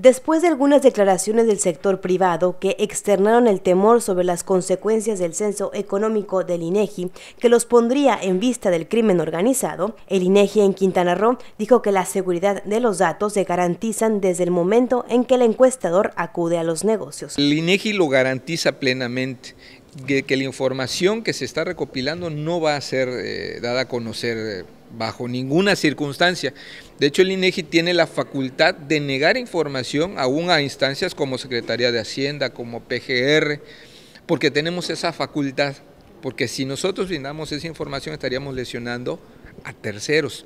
Después de algunas declaraciones del sector privado que externaron el temor sobre las consecuencias del censo económico del INEGI, e que los pondría en vista del crimen organizado, el INEGI e en Quintana Roo dijo que la seguridad de los datos se garantizan desde el momento en que el encuestador acude a los negocios. El INEGI e lo garantiza plenamente que, que la información que se está recopilando no va a ser eh, dada a conocer eh, bajo ninguna circunstancia. De hecho, el INEGI tiene la facultad de negar información aún a instancias como Secretaría de Hacienda, como PGR, porque tenemos esa facultad, porque si nosotros brindamos esa información estaríamos lesionando a terceros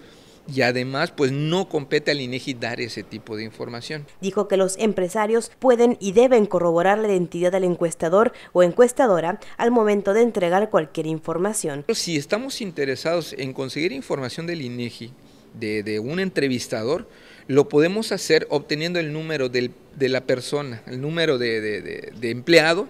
y además pues no compete al INEGI dar ese tipo de información. Dijo que los empresarios pueden y deben corroborar la identidad del encuestador o encuestadora al momento de entregar cualquier información. Si estamos interesados en conseguir información del INEGI, de, un entrevistador, lo podemos hacer obteniendo el número de la persona, el número de, de empleado,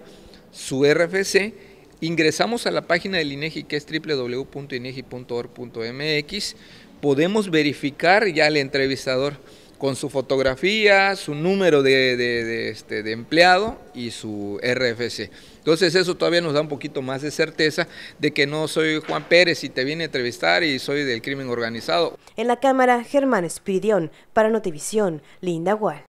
su RFC ingresamos a la página del INEGI que es www.inegi.org.mx, podemos verificar ya al entrevistador con su fotografía, su número de, este, de, empleado y su RFC. Entonces eso todavía nos da un poquito más de certeza de que no soy Juan Pérez y te vine a entrevistar y soy del crimen organizado. En la cámara, Germán Espiridión, para Notivisión, Linda Wall.